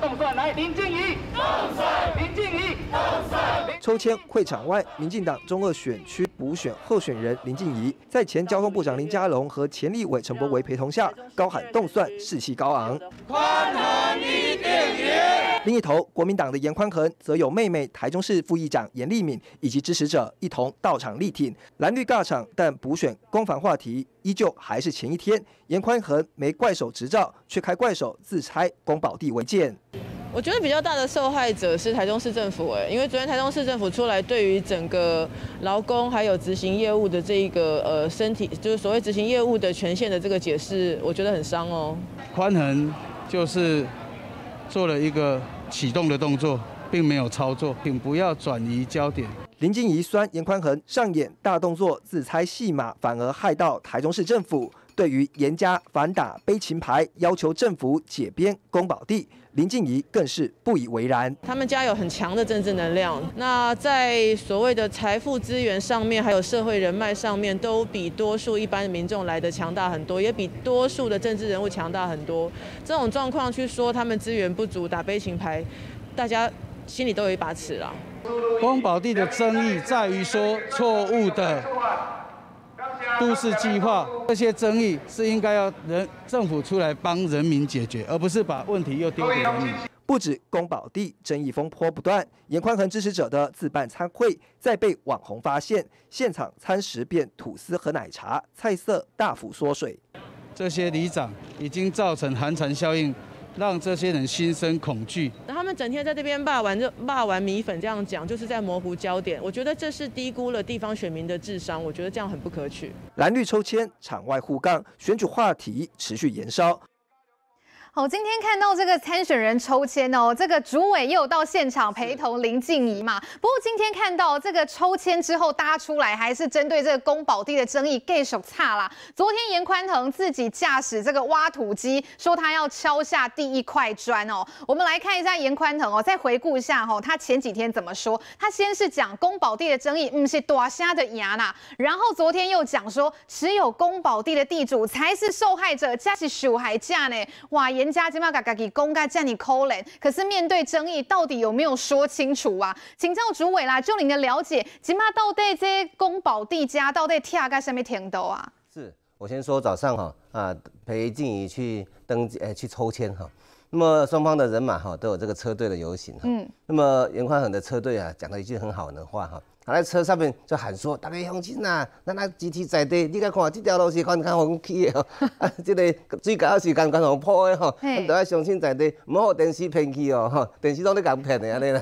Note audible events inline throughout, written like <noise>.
动帅来，林静怡。动帅，林静怡。动帅。抽签会场外，民进党中二选区补选候选人林静怡，在前交通部长林佳龙和前立委陈柏惟陪同下，高喊动算，士气高昂。宽恒另一头，国民党的严宽恒则有妹妹台中市副议长严丽敏以及支持者一同到场力挺。蓝绿尬场，但补选攻防话题依旧还是前一天。严宽恒没怪手执照，却开怪手自拆公保地违建。我觉得比较大的受害者是台中市政府，哎，因为昨天台中市政府出来对于整个劳工还有执行业务的这一个呃身体，就是所谓执行业务的权限的这个解释，我觉得很伤哦。宽恒就是做了一个启动的动作，并没有操作，请不要转移焦点。林静怡酸严宽恒上演大动作自猜戏码，反而害到台中市政府，对于严加反打悲情牌，要求政府解编公保地。林静怡更是不以为然。他们家有很强的政治能量，那在所谓的财富资源上面，还有社会人脉上面，都比多数一般的民众来的强大很多，也比多数的政治人物强大很多。这种状况去说他们资源不足，打悲情牌，大家心里都有一把尺啊。光宝地的争议在于说错误的。都市计划这些争议是应该要人政府出来帮人民解决，而不是把问题又丢给人民。不止公保地争议风波不断，严宽恒支持者的自办餐会再被网红发现，现场餐食变吐司和奶茶，菜色大幅缩水。这些里长已经造成寒蝉效应。让这些人心生恐惧。那他们整天在这边骂完就骂完米粉这样讲，就是在模糊焦点。我觉得这是低估了地方选民的智商。我觉得这样很不可取。蓝绿抽签，场外互杠，选举话题持续延烧。好，今天看到这个参选人抽签哦，这个主委又有到现场陪同林静怡嘛。不过今天看到这个抽签之后搭出来，还是针对这个宫保地的争议，y 手差啦。昨天严宽腾自己驾驶这个挖土机，说他要敲下第一块砖哦。我们来看一下严宽腾哦，再回顾一下哦，他前几天怎么说？他先是讲宫保地的争议，嗯是大虾的牙啦。然后昨天又讲说，只有宫保地的地主才是受害者，技术还嫁呢。哇！严家吉妈嘎嘎给公开叫你 c a 抠脸，可是面对争议，到底有没有说清楚啊？请教主委啦，就您的了解，吉妈到底这些公保地家到底贴个什么甜头啊？是我先说早上哈啊，陪静怡去登记，诶去抽签哈。那么双方的人马哈都有这个车队的游行，哈。嗯，那么严宽宏的车队啊讲了一句很好的话哈。在车上面就喊说：“大家乡亲呐，咱啊集体在地，你甲看这条路是刚刚红起的哦，这个最近是刚刚好破的哦，大 <laughs> 家相亲在地，没好电视骗去哦，吼，电视都你敢不骗的啦。嘞？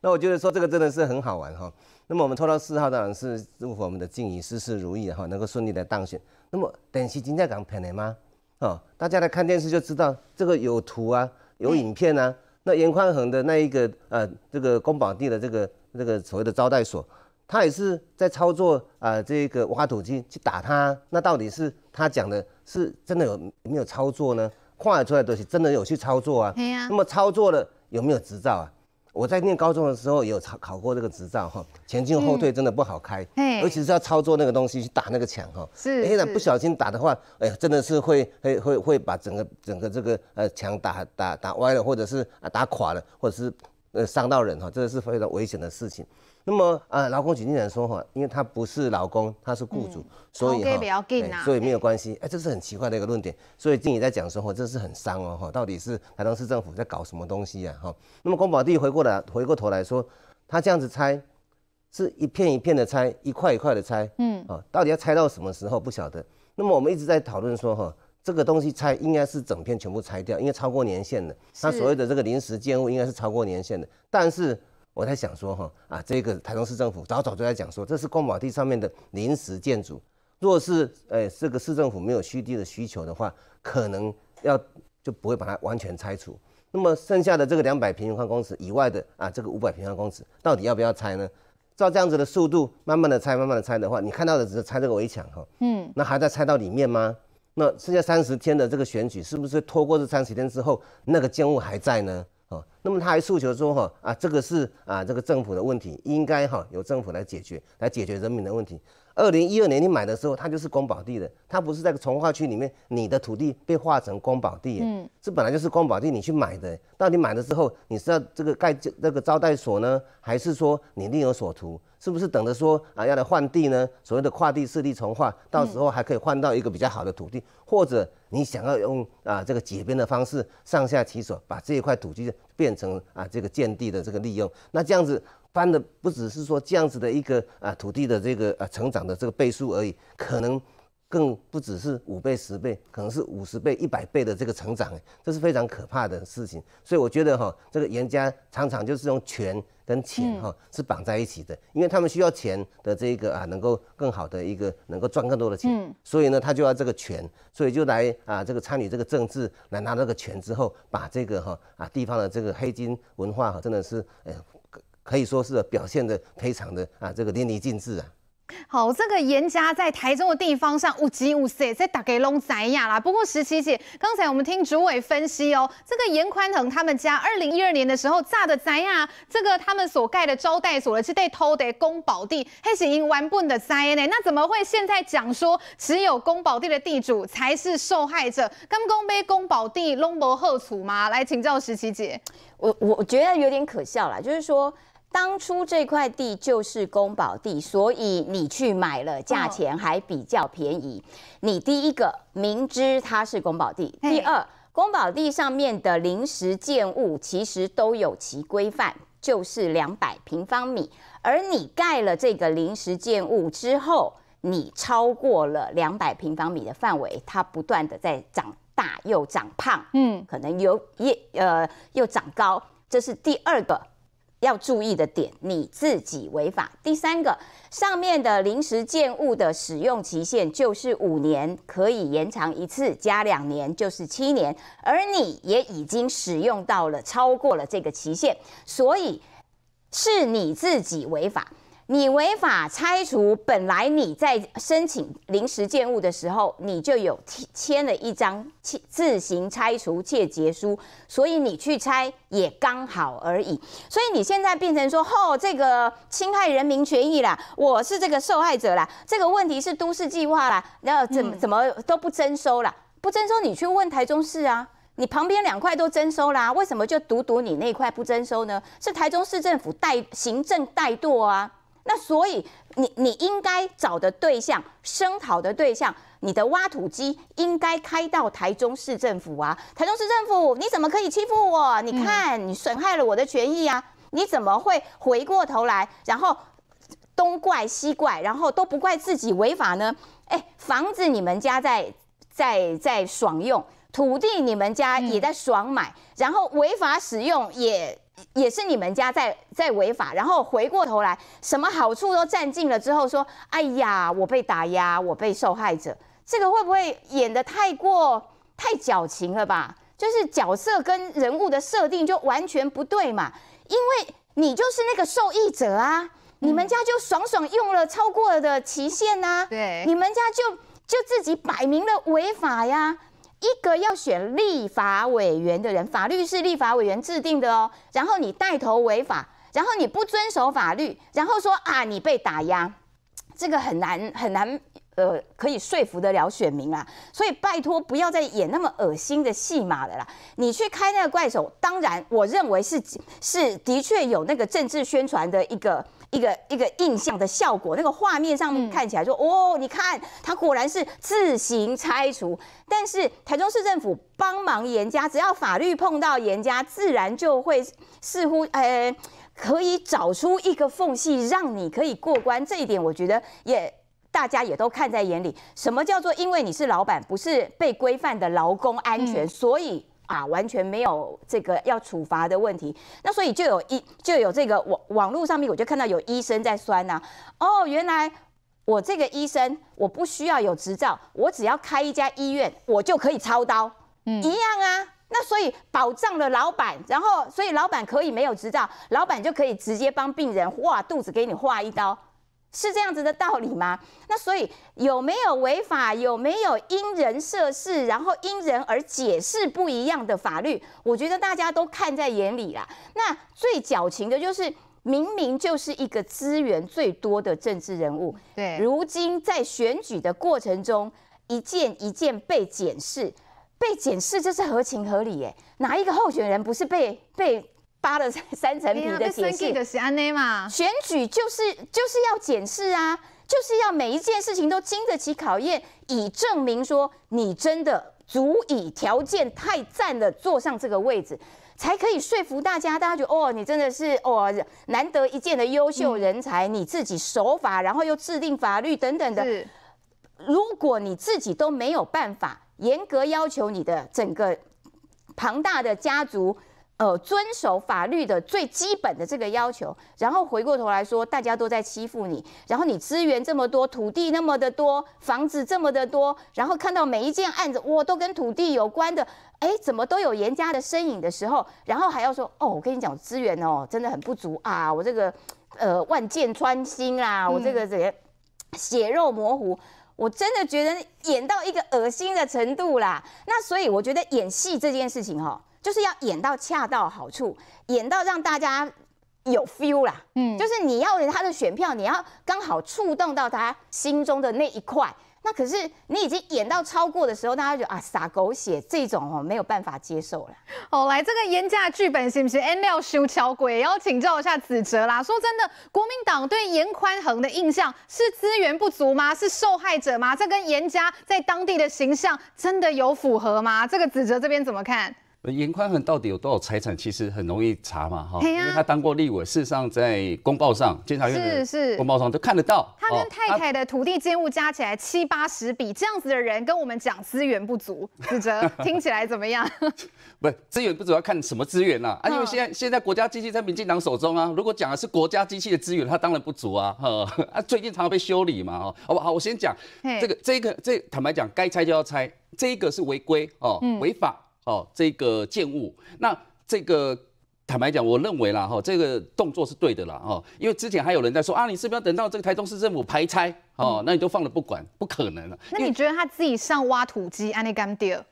那我觉得说这个真的是很好玩哈。那么我们抽到四号当然是祝福我们的静怡事事如意哈，能够顺利的当选。那么电视真正讲骗的吗？哦，大家来看电视就知道，这个有图啊，有影片啊。那严宽恒的那一个呃，这个宫保地的这个。”那个所谓的招待所，他也是在操作啊，这个挖土机去打他。那到底是他讲的，是真的有没有操作呢？画出来的东西真的有去操作啊？那么操作了有没有执照啊？我在念高中的时候也有考考过这个执照哈。前进后退真的不好开，哎，尤其是要操作那个东西去打那个墙哈。是，哎呀，不小心打的话，哎，真的是会会会会把整个整个这个呃墙打打打歪了，或者是打垮了，或者是。呃，伤到人哈，这个是非常危险的事情。那么，呃，劳工局竟然说哈，因为他不是劳工，他是雇主，所以哈，所以没有关系。哎，这是很奇怪的一个论点。所以经理在讲说哈，这是很伤哦哈，到底是台东市政府在搞什么东西啊哈？那么，公保地回过来，回过头来说，他这样子拆，是一片一片的拆，一块一块的拆，嗯啊，到底要拆到什么时候不晓得？那么我们一直在讨论说哈。这个东西拆应该是整片全部拆掉，因为超过年限的。它所谓的这个临时建物应该是超过年限的。但是我在想说哈啊，这个台中市政府早早就在讲说，这是空保地上面的临时建筑。若是诶这个市政府没有虚地的需求的话，可能要就不会把它完全拆除。那么剩下的这个两百平方公尺以外的啊，这个五百平方公尺到底要不要拆呢？照这样子的速度，慢慢的拆，慢慢的拆的话，你看到的只是拆这个围墙哈，嗯，那还在拆到里面吗？那剩下三十天的这个选举，是不是拖过这三十天之后，那个建物还在呢？哦，那么他还诉求说哈啊，这个是啊，这个政府的问题，应该哈由政府来解决，来解决人民的问题。二零一二年你买的时候，它就是公保地的，它不是在从化区里面。你的土地被划成公保地，嗯，这本来就是公保地，你去买的。到底买了之后，你是要这个盖那个招待所呢，还是说你另有所图？是不是等着说啊，要来换地呢？所谓的跨地势力从化，到时候还可以换到一个比较好的土地，或者你想要用啊这个解编的方式上下其手，把这一块土地变成啊这个建地的这个利用。那这样子。翻的不只是说这样子的一个啊土地的这个啊成长的这个倍数而已，可能更不只是五倍十倍，可能是五十倍一百倍的这个成长，这是非常可怕的事情。所以我觉得哈，这个人家常常就是用权跟钱哈是绑在一起的，因为他们需要钱的这个啊，能够更好的一个能够赚更多的钱，所以呢他就要这个权，所以就来啊这个参与这个政治，来拿这个权之后，把这个哈啊地方的这个黑金文化哈真的是诶。可以说是表现的非常的啊，这个淋漓尽致啊。好，这个严家在台中的地方上，五级五色这打给龙仔呀啦。不过十七姐，刚才我们听主委分析哦，这个严宽腾他们家二零一二年的时候炸的灾呀，这个他们所盖的招待所呢是被偷的宫保地，黑是已完不的灾呢。那怎么会现在讲说只有宫保地的地主才是受害者，跟公碑宫保地龙没贺处吗？来请教十七姐，我我觉得有点可笑啦，就是说。当初这块地就是宫保地，所以你去买了，价钱还比较便宜。你第一个明知它是宫保地，第二宫保地上面的临时建物其实都有其规范，就是两百平方米。而你盖了这个临时建物之后，你超过了两百平方米的范围，它不断的在长大又长胖，嗯，可能又也呃又长高，这是第二个。要注意的点，你自己违法。第三个，上面的临时建物的使用期限就是五年，可以延长一次，加两年就是七年，而你也已经使用到了超过了这个期限，所以是你自己违法。你违法拆除，本来你在申请临时建物的时候，你就有签了一张自行拆除窃结书，所以你去拆也刚好而已。所以你现在变成说，吼，这个侵害人民权益啦，我是这个受害者啦，这个问题是都市计划啦，那怎怎么都不征收啦？不征收你去问台中市啊，你旁边两块都征收啦，为什么就独独你那块不征收呢？是台中市政府怠行政怠惰啊？那所以，你你应该找的对象、声讨的对象，你的挖土机应该开到台中市政府啊！台中市政府，你怎么可以欺负我？你看，你损害了我的权益啊！你怎么会回过头来，然后东怪西怪，然后都不怪自己违法呢？哎，房子你们家在在在爽用，土地你们家也在爽买，然后违法使用也。也是你们家在在违法，然后回过头来，什么好处都占尽了之后，说：“哎呀，我被打压，我被受害者。”这个会不会演的太过太矫情了吧？就是角色跟人物的设定就完全不对嘛，因为你就是那个受益者啊，你们家就爽爽用了超过的期限呐，对，你们家就就自己摆明了违法呀。一个要选立法委员的人，法律是立法委员制定的哦。然后你带头违法，然后你不遵守法律，然后说啊你被打压，这个很难很难呃，可以说服得了选民啊。所以拜托不要再演那么恶心的戏码了啦。你去开那个怪手，当然我认为是是的确有那个政治宣传的一个。一个一个印象的效果，那个画面上面看起来说，哦，你看它果然是自行拆除，但是台中市政府帮忙严加，只要法律碰到严加，自然就会似乎呃可以找出一个缝隙让你可以过关。这一点我觉得也大家也都看在眼里。什么叫做因为你是老板，不是被规范的劳工安全，所以。啊，完全没有这个要处罚的问题。那所以就有一就有这个网网络上面，我就看到有医生在酸呐。哦，原来我这个医生我不需要有执照，我只要开一家医院，我就可以操刀，嗯，一样啊。那所以保障了老板，然后所以老板可以没有执照，老板就可以直接帮病人哇肚子给你划一刀。是这样子的道理吗？那所以有没有违法？有没有因人设事，然后因人而解释不一样的法律？我觉得大家都看在眼里啦。那最矫情的就是，明明就是一个资源最多的政治人物，对，如今在选举的过程中，一件一件被检视，被检视这是合情合理耶。哪一个候选人不是被被？扒了三层皮的内嘛？选举就是就是要检视啊，就是要每一件事情都经得起考验，以证明说你真的足以条件太赞了坐上这个位置，才可以说服大家，大家觉得哦，你真的是哦难得一见的优秀人才，你自己守法，然后又制定法律等等的。如果你自己都没有办法严格要求你的整个庞大的家族。呃，遵守法律的最基本的这个要求，然后回过头来说，大家都在欺负你，然后你资源这么多，土地那么的多，房子这么的多，然后看到每一件案子，哇，都跟土地有关的，哎，怎么都有严家的身影的时候，然后还要说，哦，我跟你讲，资源哦，真的很不足啊，我这个，呃，万箭穿心啦，我这个这血肉模糊，我真的觉得演到一个恶心的程度啦。那所以我觉得演戏这件事情，哈。就是要演到恰到好处，演到让大家有 feel 啦。嗯，就是你要他的选票，你要刚好触动到他心中的那一块。那可是你已经演到超过的时候，大家觉得啊，撒狗血这种哦，没有办法接受了。好，来这个严家剧本是不是 n L 桥鬼要请教一下子哲啦。说真的，国民党对严宽恒的印象是资源不足吗？是受害者吗？这跟严家在当地的形象真的有符合吗？这个子哲这边怎么看？严宽宏到底有多少财产？其实很容易查嘛，哈，因为他当过立委，事实上在公报上、监察院是公报上都看得到。他跟太太的土地建物加起来七八十笔，这样子的人跟我们讲资源不足，子哲 <laughs> 听起来怎么样？<laughs> 不是资源不足要看什么资源呐？啊，因为现在现在国家机器在民进党手中啊，如果讲的是国家机器的资源，它当然不足啊，哈 <laughs> 啊，最近常常被修理嘛，哦，好，我先讲这个，这个这坦白讲，该拆就要拆，这一个是违规哦，违法。哦，这个建物，那这个坦白讲，我认为啦，哈，这个动作是对的啦，哈，因为之前还有人在说啊，你是不是要等到这个台中市政府排拆。哦，那你都放了不管，不可能了。那你觉得他自己上挖土机安 n e e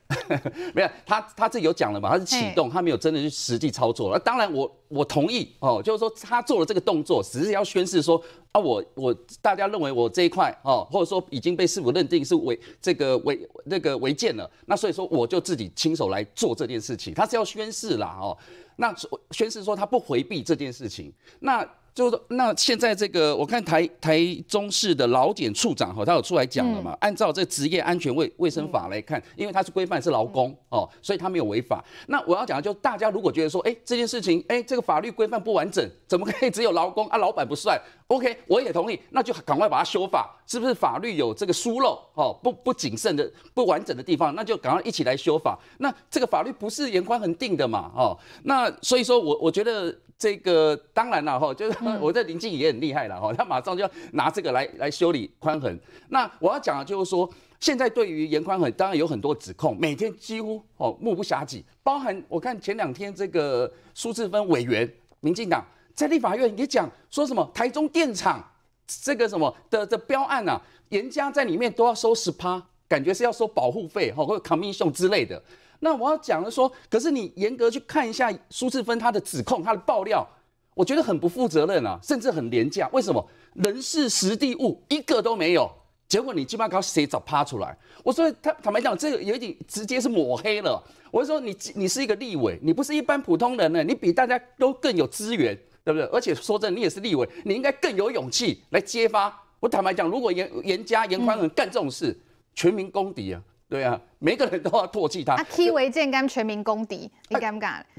没有，他他自己有讲了嘛？他是启动，他没有真的去实际操作那当然，我我同意哦，就是说他做了这个动作，只是要宣誓说啊，我我大家认为我这一块哦，或者说已经被政府认定是违这个违那个违建了，那所以说我就自己亲手来做这件事情。他是要宣誓啦哦，那宣誓说他不回避这件事情，那。就是说，那现在这个我看台台中市的老检处长哈，他有出来讲了嘛？按照这职业安全卫卫生法来看，因为他是规范是劳工哦，所以他没有违法。那我要讲的就大家如果觉得说，哎，这件事情，哎，这个法律规范不完整，怎么可以只有劳工啊？老板不算？OK，我也同意，那就赶快把它修法，是不是？法律有这个疏漏哦，不不谨慎的不完整的地方，那就赶快一起来修法。那这个法律不是严宽恒定的嘛？哦，那所以说我我觉得。这个当然了哈，就是 <laughs> 我在林静也很厉害了哈，他马上就要拿这个来来修理宽恒。那我要讲的就是说，现在对于严宽恒当然有很多指控，每天几乎哦目不暇给，包含我看前两天这个苏志芬委员，民进党在立法院也讲说什么台中电厂这个什么的的标案啊，严家在里面都要收十趴，感觉是要收保护费哈，或者 commission 之类的。那我要讲的说，可是你严格去看一下苏志芬她的指控、她的爆料，我觉得很不负责任啊，甚至很廉价。为什么人事实地物一个都没有？结果你基本上靠谁找趴出来。我说他坦白讲，这个有点直接是抹黑了。我说你你是一个立委，你不是一般普通人呢，你比大家都更有资源，对不对？而且说真，的，你也是立委，你应该更有勇气来揭发。我坦白讲，如果严严家严宽仁干这种事，全民公敌啊。对啊，每个人都要唾弃他。啊，批违建跟全民公敌，你敢不敢？<laughs>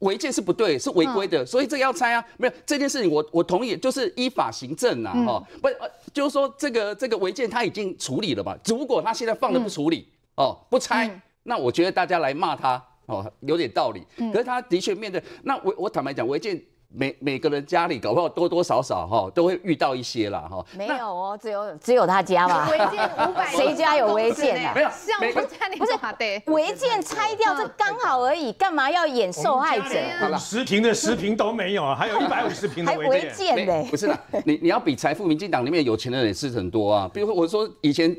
违建是不对，是违规的，所以这要拆啊！没有这件事情，我我同意，就是依法行政啊！哈，不，就是说这个这个违建他已经处理了嘛？如果他现在放着不处理哦，不拆，那我觉得大家来骂他哦，有点道理。可是他的确面对，那我我坦白讲，违建。每每个人家里搞不好多多少少哈都会遇到一些啦哈，没有哦，只有只有他家吧。违建五百，谁家有违建啊？没有，每个家你不是对违建拆掉这刚好而已，干嘛要演受害者？十平的十平都没有啊，还有一百五十平的违建呢。不是啦，你你要比财富，民进党里面有钱的人也是很多啊。比如我说以前。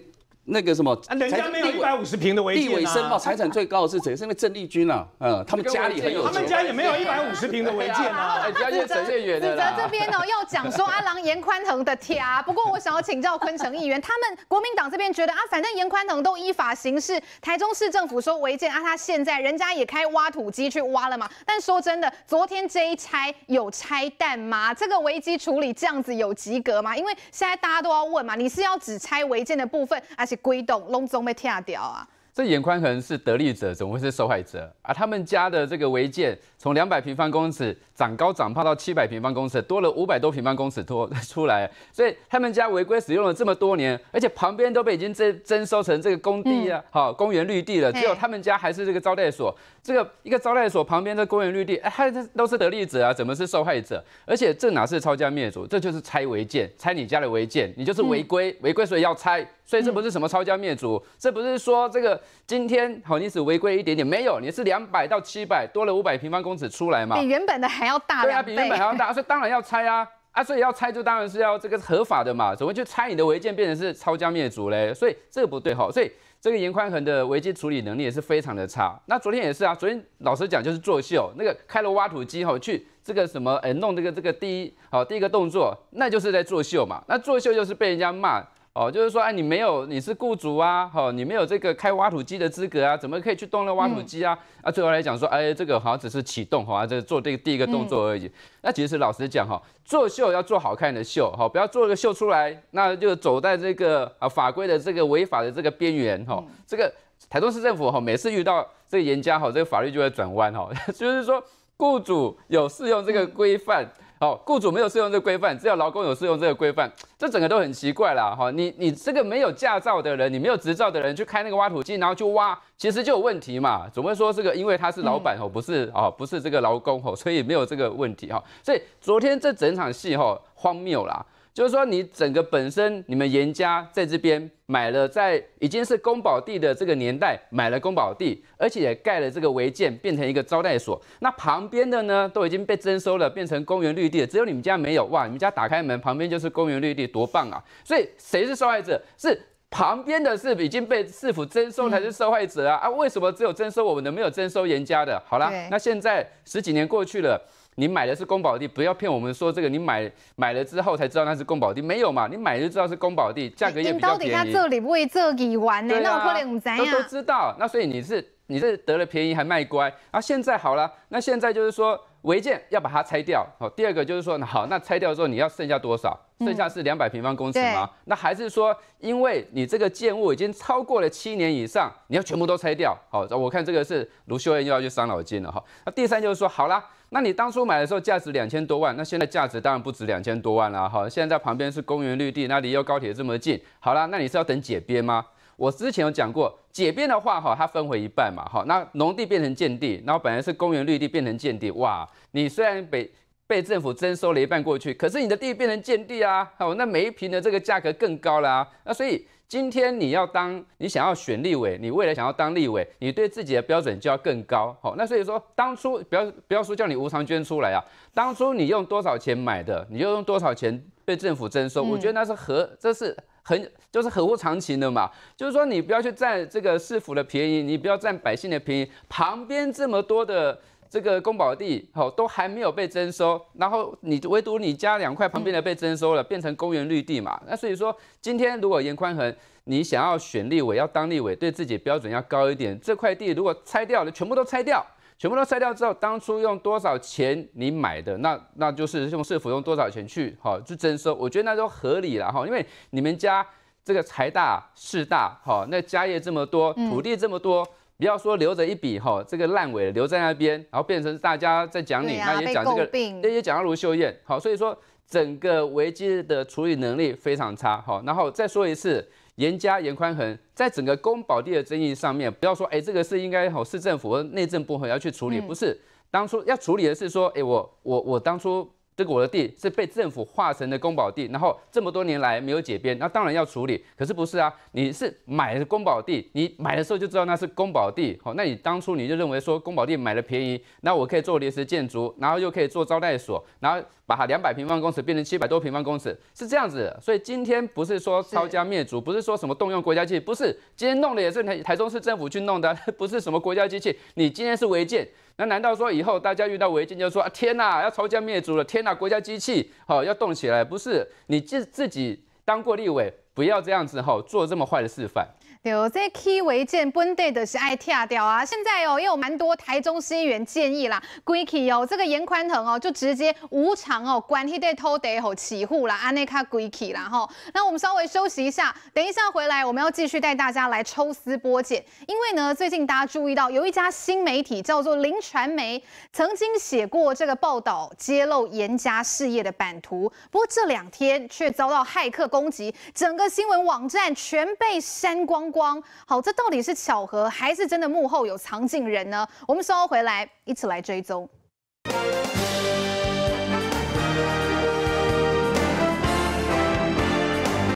那个什么，人家没有一百五十平的违建啊！地产最高的是谁？是因为郑丽君啊，嗯，他们家里很有钱，他们家也没有一百五十平的违建啊！指责这边哦，要讲说阿郎严宽恒的贴，不过我想要请教昆城议员，他们国民党这边觉得啊，反正严宽恒都依法行事，台中市政府说违建啊，他现在人家也开挖土机去挖了嘛。但说真的，昨天这一拆有拆蛋吗？这个危机处理这样子有及格吗？因为现在大家都要问嘛，你是要只拆违建的部分还是？是几栋拢总要拆掉啊？这眼宽可能是得利者，怎么会是受害者啊？他们家的这个违建，从两百平方公尺长高长胖到七百平方公尺，多了五百多平方公尺多 <laughs> 出来。所以他们家违规使用了这么多年，而且旁边都被已经征征收成这个工地啊，好公园绿地了，只有他们家还是这个招待所。这个一个招待所旁边的公园绿地，哎，他都是得利者啊，怎么是受害者？而且这哪是抄家灭族？这就是拆违建，拆你家的违建，你就是违规，违规所以要拆，所以这不是什么抄家灭族，这不是说这个。今天好，你是违规一点点，没有，你是两百到七百多了五百平方公尺出来嘛？比原本的还要大，对啊，比原本还要大，所以当然要拆啊啊，所以要拆就当然是要这个合法的嘛，怎么去就拆你的违建变成是抄家灭族嘞？所以这个不对哈，所以这个严宽恒的违建处理能力也是非常的差。那昨天也是啊，昨天老实讲就是作秀，那个开了挖土机哈去这个什么呃弄这个这个第一好第一个动作，那就是在作秀嘛，那作秀就是被人家骂。哦，就是说，哎，你没有，你是雇主啊，哈，你没有这个开挖土机的资格啊，怎么可以去动那挖土机啊？啊，最后来讲说，哎，这个好像只是启动哈，这做这第一个动作而已。那其实老实讲哈，做秀要做好看的秀哈，不要做个秀出来，那就走在这个啊法规的这个违法的这个边缘哈。这个台中市政府哈，每次遇到这个严加哈，这个法律就会转弯哈，<laughs> 就是说雇主有适用这个规范。好，雇主没有适用这个规范，只有劳工有适用这个规范，这整个都很奇怪啦！哈，你你这个没有驾照的人，你没有执照的人去开那个挖土机，然后去挖，其实就有问题嘛？总会说这个？因为他是老板哦，不是哦，不是这个劳工哦，所以没有这个问题哈。所以昨天这整场戏哈，荒谬啦。就是说，你整个本身，你们严家在这边买了，在已经是公保地的这个年代买了公保地，而且盖了这个违建，变成一个招待所。那旁边的呢，都已经被征收了，变成公园绿地了。只有你们家没有，哇！你们家打开门，旁边就是公园绿地，多棒啊！所以谁是受害者？是旁边的是已经被市府征收，才是受害者啊！啊，为什么只有征收我们的，没有征收严家的？好了，那现在十几年过去了。你买的是宫保地，不要骗我们说这个。你买买了之后才知道那是宫保地，没有嘛？你买就知道是宫保地，价格也比较便宜。你到底在这里为这里玩呢？那可能不怎样。都都知道，那所以你是你是得了便宜还卖乖。啊？现在好了，那现在就是说。违建要把它拆掉，好，第二个就是说，好，那拆掉之后你要剩下多少？剩下是两百平方公尺吗？那还是说，因为你这个建物已经超过了七年以上，你要全部都拆掉？好，我看这个是卢秀燕又要去伤脑筋了哈。那第三就是说，好啦，那你当初买的时候价值两千多万，那现在价值当然不止两千多万啦。哈。现在在旁边是公园绿地，那离又高铁这么近，好啦，那你是要等解编吗？我之前有讲过。解编的话，哈，它分为一半嘛，哈，那农地变成建地，然后本来是公园绿地变成建地，哇，你虽然被被政府征收了一半过去，可是你的地变成建地啊，好，那每一坪的这个价格更高啦，那所以今天你要当你想要选立委，你未来想要当立委，你对自己的标准就要更高，好，那所以说当初不要不要说叫你无偿捐出来啊，当初你用多少钱买的，你就用多少钱。被政府征收，我觉得那是合，这是很就是合乎常情的嘛。就是说，你不要去占这个市府的便宜，你不要占百姓的便宜。旁边这么多的这个公保地，好，都还没有被征收，然后你唯独你家两块旁边的被征收了，变成公园绿地嘛。那所以说，今天如果严宽恒你想要选立委要当立委，对自己标准要高一点。这块地如果拆掉了，全部都拆掉。全部都拆掉之后，当初用多少钱你买的，那那就是用市府用多少钱去，哈，去征收，我觉得那都合理了哈，因为你们家这个财大势大，哈，那家业这么多，土地这么多，不要说留着一笔哈，这个烂尾留在那边，然后变成大家在讲你，那也讲这个，那也讲到卢秀燕，好，所以说整个危机的处理能力非常差，好，然后再说一次。严加严宽衡，在整个公保地的争议上面，不要说，哎，这个事应该好市政府或内政部会要去处理，不是当初要处理的是说，哎，我我我当初。这个我的地是被政府划成的公保地，然后这么多年来没有解编，那当然要处理。可是不是啊？你是买公保地，你买的时候就知道那是公保地，<laughs> 好，那你当初你就认为说公保地买的便宜，那我可以做临时建筑，然后又可以做招待所，然后把它两百平方公尺变成七百多平方公尺，是这样子。所以今天不是说抄家灭族，不是说什么动用国家机器，不是今天弄的也是台台中市政府去弄的，<laughs> 不是什么国家机器。你今天是违建。那难道说以后大家遇到违禁就说啊天哪，要抄家灭族了，天哪，国家机器好要动起来？不是你自自己当过立委，不要这样子哦，做这么坏的示范。有这 key 违建，本地的是爱拆掉啊！现在哦，也有蛮多台中市议员建议啦。Gricky 哦，这个严宽恒哦，就直接无偿哦，管他得偷得吼起户啦，阿内卡 Gricky 啦吼。那我们稍微休息一下，等一下回来，我们要继续带大家来抽丝剥茧。因为呢，最近大家注意到有一家新媒体叫做林传媒，曾经写过这个报道，揭露严家事业的版图。不过这两天却遭到骇客攻击，整个新闻网站全被删光。光好，这到底是巧合，还是真的幕后有藏镜人呢？我们稍后回来，一起来追踪。